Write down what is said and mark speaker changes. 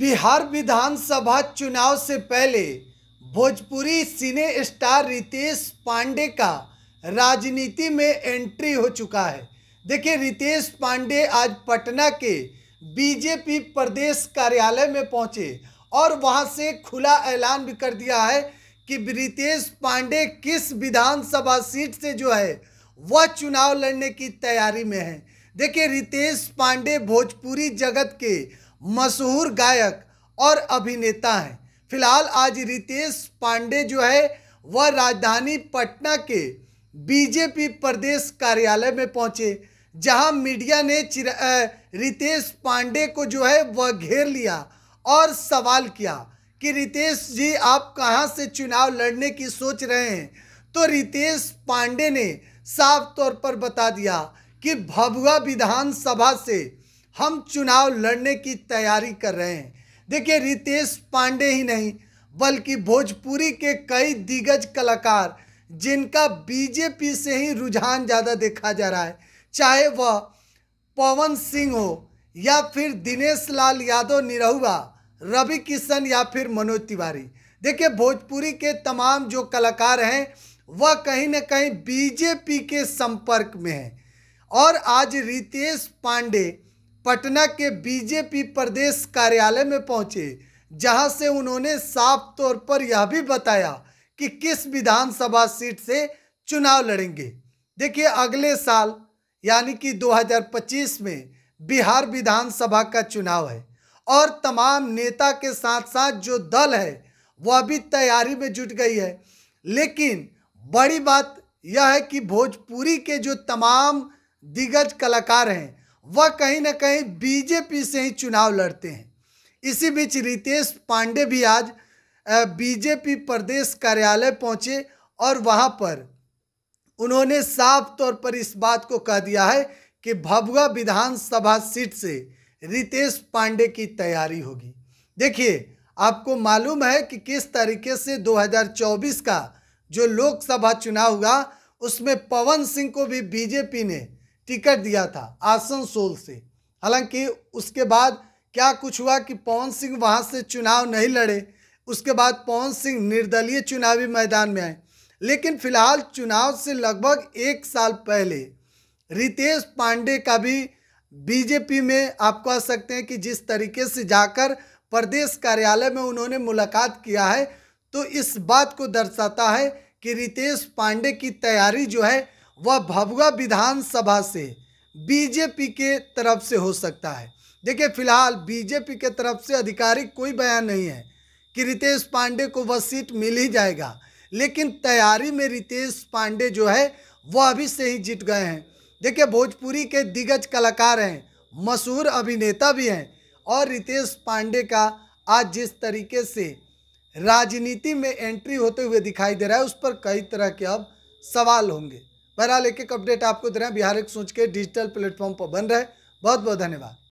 Speaker 1: बिहार विधानसभा चुनाव से पहले भोजपुरी सिने स्टार रितेश पांडे का राजनीति में एंट्री हो चुका है देखिए रितेश पांडे आज पटना के बीजेपी प्रदेश कार्यालय में पहुंचे और वहां से खुला ऐलान भी कर दिया है कि रितेश पांडे किस विधानसभा सीट से जो है वह चुनाव लड़ने की तैयारी में है देखिए रितेश पांडे भोजपुरी जगत के मशहूर गायक और अभिनेता हैं फिलहाल आज रितेश पांडे जो है वह राजधानी पटना के बीजेपी प्रदेश कार्यालय में पहुंचे जहां मीडिया ने रितेश पांडे को जो है वह घेर लिया और सवाल किया कि रितेश जी आप कहां से चुनाव लड़ने की सोच रहे हैं तो रितेश पांडे ने साफ तौर पर बता दिया कि भभुआ विधानसभा से हम चुनाव लड़ने की तैयारी कर रहे हैं देखिए रितेश पांडे ही नहीं बल्कि भोजपुरी के कई दिग्गज कलाकार जिनका बीजेपी से ही रुझान ज़्यादा देखा जा रहा है चाहे वह पवन सिंह हो या फिर दिनेश लाल यादव निरहुआ रवि किशन या फिर मनोज तिवारी देखिए भोजपुरी के तमाम जो कलाकार हैं वह कहीं ना कहीं बीजेपी के संपर्क में हैं और आज रितेश पांडे पटना के बीजेपी प्रदेश कार्यालय में पहुंचे जहां से उन्होंने साफ तौर पर यह भी बताया कि किस विधानसभा सीट से चुनाव लड़ेंगे देखिए अगले साल यानी कि 2025 में बिहार विधानसभा का चुनाव है और तमाम नेता के साथ साथ जो दल है वह भी तैयारी में जुट गई है लेकिन बड़ी बात यह है कि भोजपुरी के जो तमाम दिग्गज कलाकार हैं वह कहीं ना कहीं बीजेपी से ही चुनाव लड़ते हैं इसी बीच रितेश पांडे भी आज बीजेपी प्रदेश कार्यालय पहुंचे और वहां पर उन्होंने साफ तौर पर इस बात को कह दिया है कि भभुआ विधानसभा सीट से रितेश पांडे की तैयारी होगी देखिए आपको मालूम है कि किस तरीके से 2024 का जो लोकसभा चुनाव हुआ उसमें पवन सिंह को भी बीजेपी ने टिकट दिया था आसनसोल से हालांकि उसके बाद क्या कुछ हुआ कि पवन सिंह वहाँ से चुनाव नहीं लड़े उसके बाद पवन सिंह निर्दलीय चुनावी मैदान में आए लेकिन फिलहाल चुनाव से लगभग एक साल पहले रितेश पांडे का भी बीजेपी में आप कह सकते हैं कि जिस तरीके से जाकर प्रदेश कार्यालय में उन्होंने मुलाकात किया है तो इस बात को दर्शाता है कि रितेश पांडे की तैयारी जो है वह भभुआ विधानसभा से बीजेपी के तरफ से हो सकता है देखिए फिलहाल बीजेपी के तरफ से आधिकारिक कोई बयान नहीं है कि रितेश पांडे को वह सीट मिल ही जाएगा लेकिन तैयारी में रितेश पांडे जो है वह अभी से ही जीत गए हैं देखिए भोजपुरी के दिग्गज कलाकार हैं मशहूर अभिनेता भी हैं और रितेश पांडे का आज जिस तरीके से राजनीति में एंट्री होते हुए दिखाई दे रहा है उस पर कई तरह के अब सवाल होंगे बहरहाल एक एक अपडेट आपको दे रहे हैं बिहार एक सोच के डिजिटल प्लेटफॉर्म पर बन रहे बहुत बहुत धन्यवाद